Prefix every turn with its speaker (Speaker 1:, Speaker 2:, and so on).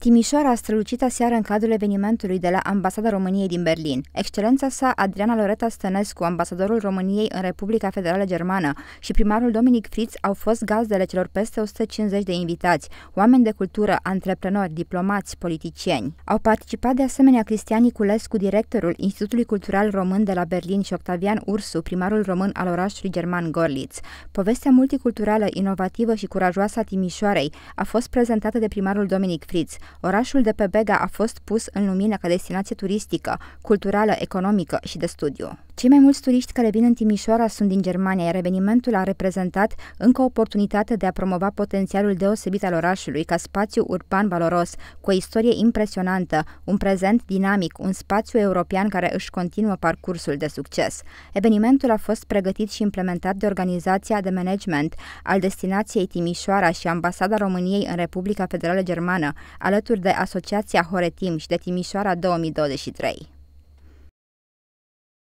Speaker 1: Timișoara a strălucit aseară în cadrul evenimentului de la Ambasada României din Berlin. Excelența sa, Adriana Loreta Stănescu, ambasadorul României în Republica Federală Germană și primarul Dominic Fritz au fost gazdele celor peste 150 de invitați, oameni de cultură, antreprenori, diplomați, politicieni. Au participat de asemenea Cristian Niculescu, directorul Institutului Cultural Român de la Berlin și Octavian Ursu, primarul român al orașului german Gorlitz. Povestea multiculturală, inovativă și curajoasă a Timișoarei a fost prezentată de primarul Dominic Fritz orașul de pe Bega a fost pus în lumină ca destinație turistică, culturală, economică și de studiu. Cei mai mulți turiști care vin în Timișoara sunt din Germania, iar evenimentul a reprezentat încă o oportunitate de a promova potențialul deosebit al orașului ca spațiu urban valoros, cu o istorie impresionantă, un prezent dinamic, un spațiu european care își continuă parcursul de succes. Evenimentul a fost pregătit și implementat de Organizația de Management al destinației Timișoara și Ambasada României în Republica Federală Germană, alături de Asociația Horetim și de Timișoara 2023.